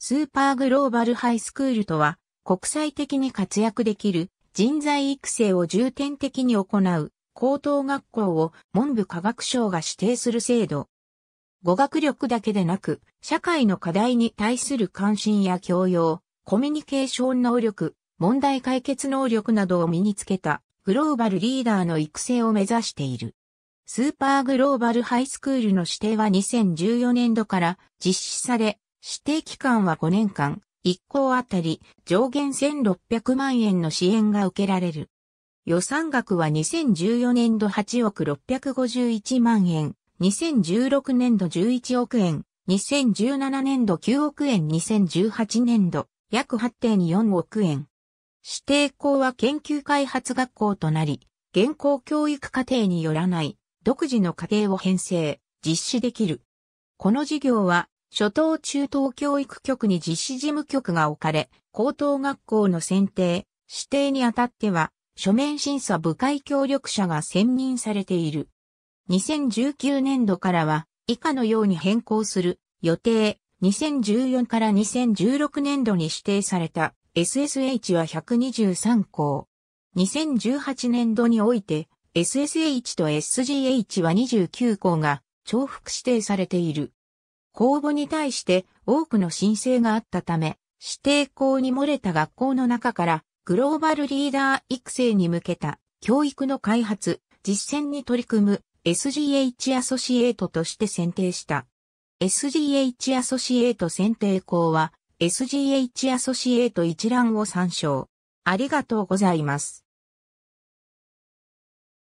スーパーグローバルハイスクールとは、国際的に活躍できる人材育成を重点的に行う高等学校を文部科学省が指定する制度。語学力だけでなく、社会の課題に対する関心や教養、コミュニケーション能力、問題解決能力などを身につけたグローバルリーダーの育成を目指している。スーパーグローバルハイスクールの指定は2014年度から実施され、指定期間は5年間、1校あたり上限1600万円の支援が受けられる。予算額は2014年度8億651万円、2016年度11億円、2017年度9億円、2018年度約8.4億円。指定校は研究開発学校となり、現行教育課程によらない独自の課程を編成、実施できる。この事業は初等中等教育局に実施事務局が置かれ、高等学校の選定、指定にあたっては、書面審査部会協力者が選任されている。2019年度からは、以下のように変更する予定、2014から2016年度に指定された SSH は123校。2018年度において SSH と SGH は29校が重複指定されている。公募に対して多くの申請があったため、指定校に漏れた学校の中からグローバルリーダー育成に向けた教育の開発、実践に取り組む SGH アソシエイトとして選定した。SGH アソシエイト選定校は SGH アソシエイト一覧を参照。ありがとうございます。